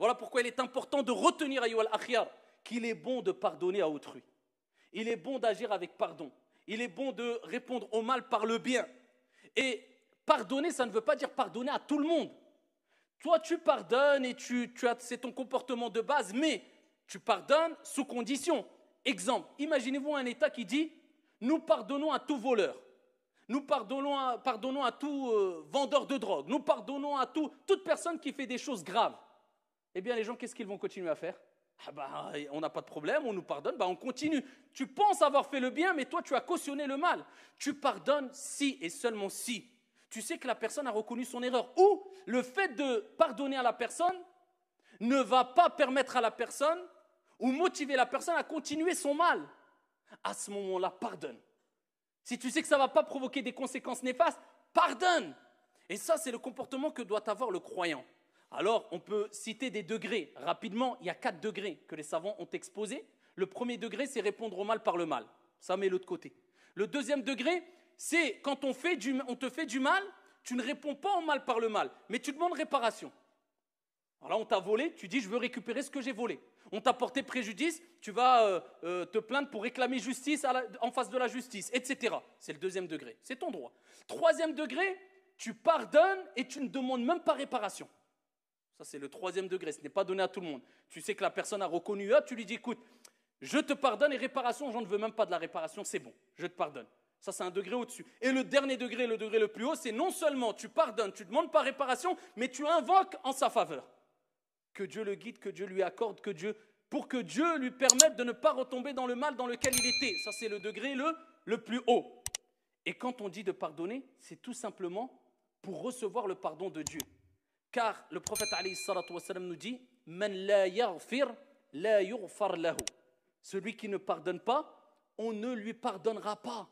Voilà pourquoi il est important de retenir, Ayyuhal Akhyar, qu'il est bon de pardonner à autrui. Il est bon d'agir avec pardon. Il est bon de répondre au mal par le bien. Et pardonner, ça ne veut pas dire pardonner à tout le monde. Toi, tu pardonnes et tu, c'est ton comportement de base, mais tu pardonnes sous condition. Exemple, imaginez-vous un État qui dit Nous pardonnons à tout voleur, nous pardonnons à, tout euh, vendeur de drogue, nous pardonnons à tout, toute personne qui fait des choses graves eh bien les gens, qu'est-ce qu'ils vont continuer à faire ah bah, on n'a pas de problème, on nous pardonne, bah on continue. Tu penses avoir fait le bien, mais toi tu as cautionné le mal. Tu pardonnes si et seulement si tu sais que la personne a reconnu son erreur. Ou le fait de pardonner à la personne ne va pas permettre à la personne ou motiver la personne à continuer son mal. À ce moment-là, pardonne. Si tu sais que ça ne va pas provoquer des conséquences néfastes, pardonne. Et ça, c'est le comportement que doit avoir le croyant. Alors, on peut citer des degrés. Rapidement, il y a quatre degrés que les savants ont exposés. Le premier degré, c'est répondre au mal par le mal. Ça met l'autre côté. Le deuxième degré, c'est quand on, te fait du mal, tu ne réponds pas au mal par le mal, mais tu demandes réparation. Alors là, on t'a volé, tu dis je veux récupérer ce que j'ai volé. On t'a porté préjudice, tu vas euh, euh, te plaindre pour réclamer justice en face de la justice, etc. C'est le deuxième degré, c'est ton droit. Troisième degré, tu pardonnes et tu ne demandes même pas réparation. Ça, c'est le troisième degré, ce n'est pas donné à tout le monde. Tu sais que la personne a reconnu tu lui dis, écoute, je te pardonne et réparation, j'en ne veux même pas de la réparation, c'est bon, je te pardonne. Ça, c'est un degré au-dessus. Et le dernier degré, le degré le plus haut, c'est non seulement tu pardonnes, tu demandes pas réparation, mais tu invoques en sa faveur. Que Dieu le guide, que Dieu lui accorde, que Dieu, pour que Dieu lui permette de ne pas retomber dans le mal dans lequel il était. Ça, c'est le degré le, le plus haut. Et quand on dit de pardonner, c'est tout simplement pour recevoir le pardon de Dieu. Car le prophète والسلام, nous dit Man la yaghfir, la lahu. Celui qui ne pardonne pas, on ne lui pardonnera pas.